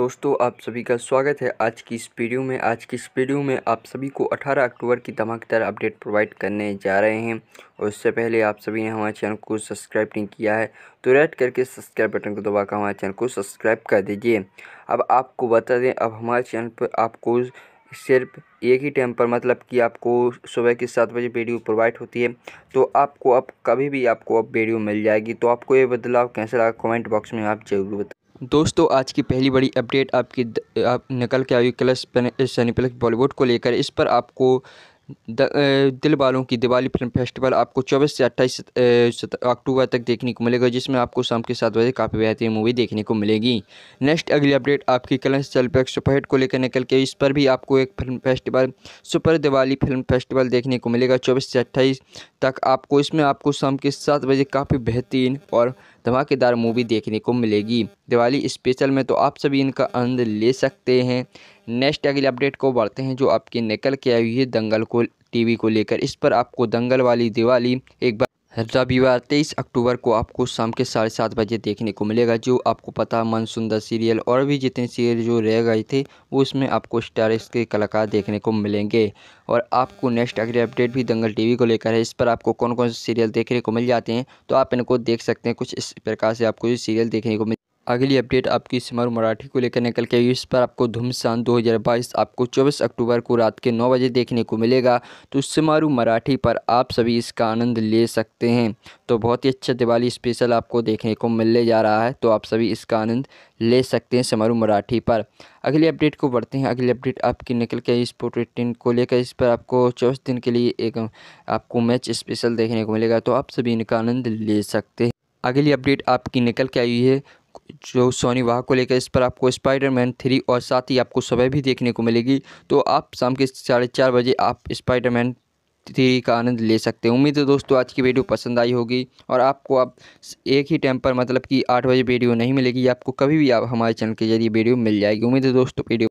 दोस्तों आप सभी का स्वागत है आज की इस वीडियो में आज की इस वीडियो में आप सभी को 18 अक्टूबर की धमाकेदार अपडेट प्रोवाइड करने जा रहे हैं और उससे पहले आप सभी ने हमारे चैनल को सब्सक्राइब नहीं किया है तो रेड करके सब्सक्राइब बटन को दबाकर हमारे चैनल को सब्सक्राइब कर दीजिए अब आपको बता दें अब हमारे चैनल पर आपको सिर्फ एक ही टाइम पर मतलब कि आपको सुबह के सात बजे वीडियो प्रोवाइड होती है तो आपको अब कभी भी आपको अब वीडियो मिल जाएगी तो आपको ये बदलाव कैसे लगा कमेंट बॉक्स में आप जरूर बता दोस्तों आज की पहली बड़ी अपडेट आपकी द, आप निकल के आई क्लस सनीप्लेक्स बॉलीवुड को लेकर इस पर आपको द, दिल वालों की दिवाली फिल्म फेस्टिवल आपको 24 से 28 अक्टूबर तक देखने को मिलेगा जिसमें आपको शाम के सात बजे काफ़ी बेहतरीन मूवी देखने को मिलेगी नेक्स्ट अगली अपडेट आपकी कलंस सेल्पेक सुपरहिट को लेकर निकल के इस पर भी आपको एक film festival super Diwali film festival देखने को मिलेगा चौबीस से अट्ठाईस तक आपको इसमें आपको शाम के सात बजे काफ़ी बेहतरीन और धमाकेदार मूवी देखने को मिलेगी दिवाली स्पेशल में तो आप सभी इनका आनंद ले सकते हैं नेक्स्ट अगले अपडेट को बढ़ते हैं जो आपके निकल के आई हुई है दंगल को टीवी को लेकर इस पर आपको दंगल वाली दिवाली एक बार रविवार तो तेईस अक्टूबर को आपको शाम के साढ़े सात बजे देखने को मिलेगा जो आपको पता मन सुंदर सीरियल और भी जितने सीरियल जो रह गए थे वो उसमें आपको स्टार के कलाकार देखने को मिलेंगे और आपको नेक्स्ट अगले अपडेट भी दंगल टीवी को लेकर है इस पर आपको कौन कौन से सीरियल देखने को मिल जाते हैं तो आप इनको देख सकते हैं कुछ इस प्रकार से आपको ये सीरियल देखने को मिल अगली अपडेट आपकी समर मराठी को लेकर निकल के इस पर आपको धूमसान 2022 आपको 24 अक्टूबर को रात के 9 बजे देखने को मिलेगा तो सिमारू मराठी पर आप सभी इसका आनंद ले सकते हैं तो बहुत ही अच्छा दिवाली स्पेशल आपको देखने को मिलने जा रहा है तो आप सभी इसका आनंद ले सकते हैं समारोह मराठी पर अगली अपडेट को बढ़ते हैं अगली अपडेट आपकी निकल के इस पोर्ट्रेट को लेकर इस पर आपको चौबीस दिन के लिए एक आपको मैच स्पेशल देखने को मिलेगा तो आप सभी इनका आनंद ले सकते हैं अगली अपडेट आपकी निकल के आई है जो सोनी वाह को लेकर इस पर आपको स्पाइडरमैन थ्री और साथ ही आपको सुबह भी देखने को मिलेगी तो आप शाम के साढ़े चार बजे आप स्पाइडरमैन थ्री का आनंद ले सकते हैं उम्मीद है दोस्तों आज की वीडियो पसंद आई होगी और आपको अब एक ही टाइम पर मतलब कि आठ बजे वीडियो नहीं मिलेगी आपको कभी भी आप हमारे चैनल के जरिए वीडियो मिल जाएगी उम्मीद है दोस्तों वीडियो